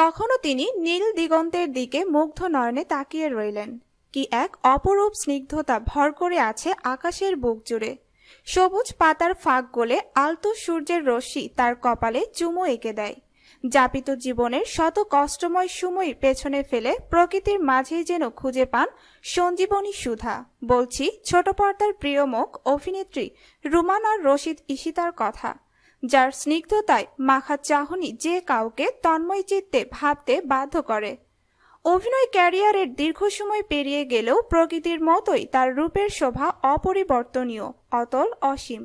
তখনও তিনি নীল দিগন্তের দিকে মুগ্ধ নয়নে তাকিয়ে রইলেন কি এক অপরূপ স্নিগ্ধতা ভর করে আছে আকাশের বুক জুড়ে সবুজ পাতার ফাঁক গোলে আলতো সূর্যের রশ্মি তার কপালে চুমো এঁকে দেয় যাপিত জীবনের শত কষ্টময় সময় পেছনে ফেলে প্রকৃতির মাঝেই যেন খুঁজে পান সঞ্জীবনী সুধা বলছি ছোট পর্দার প্রিয় মুখ অভিনেত্রী রুমানার রশিদ ইশিতার কথা যার স্নিগ্ধতায় মাখা চাহনি যে কাউকে তন্ময় চিত্তে ভাবতে বাধ্য করে অভিনয় ক্যারিয়ারের দীর্ঘ সময় পেরিয়ে গেলেও প্রকৃতির মতোই তার রূপের শোভা অপরিবর্তনীয় অতল অসীম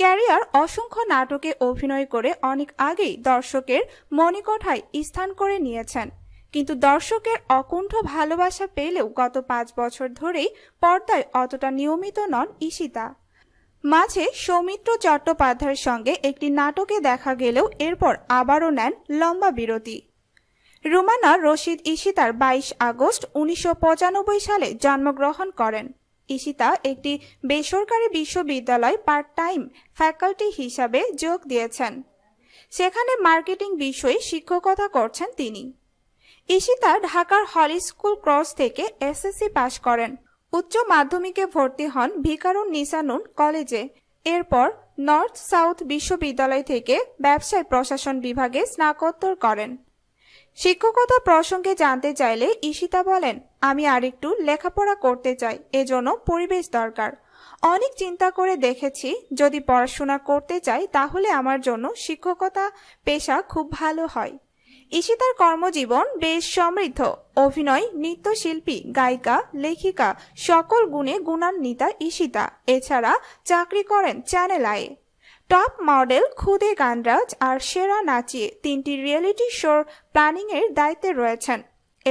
ক্যারিয়ার অসংখ্য নাটকে অভিনয় করে অনেক আগেই দর্শকের মণিকোঠায় স্থান করে নিয়েছেন কিন্তু দর্শকের অকুণ্ঠ ভালোবাসা পেলেও গত পাঁচ বছর ধরেই পর্দায় অতটা নিয়মিত নন ঈশিতা মাঝে সৌমিত্র চট্টোপাধ্যায়ের সঙ্গে একটি নাটকে দেখা গেলেও এরপর আবারও নেন লম্বা বিরতি রুমানা রশিদ ইশিতার বাইশ আগস্ট উনিশশো সালে জন্মগ্রহণ করেন ইশিতা একটি বেসরকারি বিশ্ববিদ্যালয় পার্ট টাইম ফ্যাকাল্টি হিসাবে যোগ দিয়েছেন সেখানে মার্কেটিং বিষয়ে শিক্ষকতা করছেন তিনি ইশিতা ঢাকার হলি স্কুল ক্রস থেকে এসএসসি পাশ করেন উচ্চ মাধ্যমিকে ভর্তি হন ভিকারুন নিসানুন কলেজে এরপর নর্থ সাউথ বিশ্ববিদ্যালয় থেকে ব্যবসায় প্রশাসন বিভাগে স্নাকোত্তর করেন শিক্ষকতা প্রসঙ্গে জানতে চাইলে ঈশিতা বলেন আমি আরেকটু লেখাপড়া করতে চাই এজন্য পরিবেশ দরকার অনেক চিন্তা করে দেখেছি যদি পড়াশোনা করতে চাই তাহলে আমার জন্য শিক্ষকতা পেশা খুব ভালো হয় ইশিতার কর্মজীবন বেশ সমৃদ্ধ অভিনয় নৃত্যশিল্পী গায়িকা লেখিকা সকল গুণে গুণান্বিতা ইশিতা এছাড়া চাকরি করেন চ্যানেল আয়ে টপ মডেল খুদে গানরাজ আর সেরা নাচিয়ে তিনটি রিয়েলিটি শোর প্ল্যানিংয়ের দায়িত্বে রয়েছেন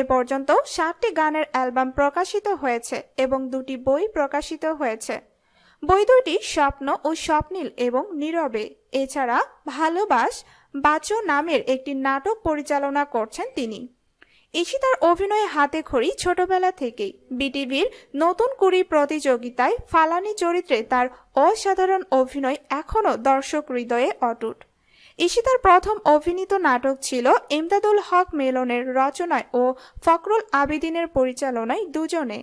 এ পর্যন্ত সাতটি গানের অ্যালবাম প্রকাশিত হয়েছে এবং দুটি বই প্রকাশিত হয়েছে বই দুটি স্বপ্ন ও স্বপ্নীল এবং নীরবে এছাড়া ভালোবাস বাচো নামের একটি নাটক পরিচালনা করছেন তিনি তার অভিনয়ে হাতে খড়ি ছোটবেলা থেকেই বিটিভির নতুন কুড়ি প্রতিযোগিতায় ফালানি চরিত্রে তার অসাধারণ অভিনয় এখনও দর্শক হৃদয়ে অটুট ইশিতার প্রথম অভিনীত নাটক ছিল ইমদাদুল হক মেলনের রচনায় ও ফকরুল আবেদিনের পরিচালনায় দুজনে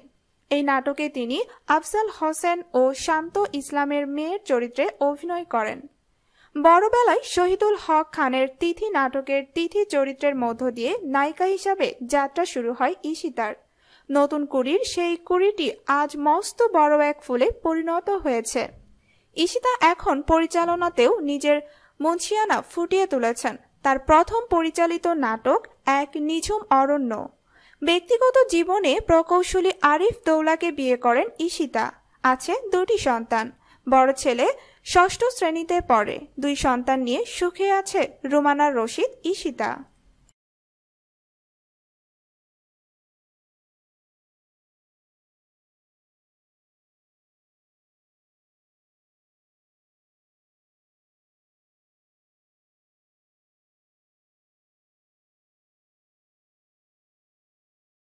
এই নাটকে তিনি আফজাল হোসেন ও শান্ত ইসলামের মেয়ের চরিত্রে অভিনয় করেন বড়বেলায় শহীদুল হক খানের তিথি নাটকের তিথি চরিত্রের মধ্য দিয়ে নায়িকা হিসাবে যাত্রা শুরু হয় ইশিতার নতুন কুড়ির সেই কুড়িটি আজ মস্ত বড় এক ফুলে পরিণত হয়েছে ইশিতা এখন পরিচালনাতেও নিজের মুন্সিয়ানা ফুটিয়ে তুলেছেন তার প্রথম পরিচালিত নাটক এক নিঝুম অরণ্য ব্যক্তিগত জীবনে প্রকৌশলী আরিফ দৌলাকে বিয়ে করেন ইশিতা আছে দুটি সন্তান বড় ছেলে ষষ্ঠ শ্রেণীতে পড়ে দুই সন্তান নিয়ে সুখে আছে রুমানা রশিদ ঈশিতা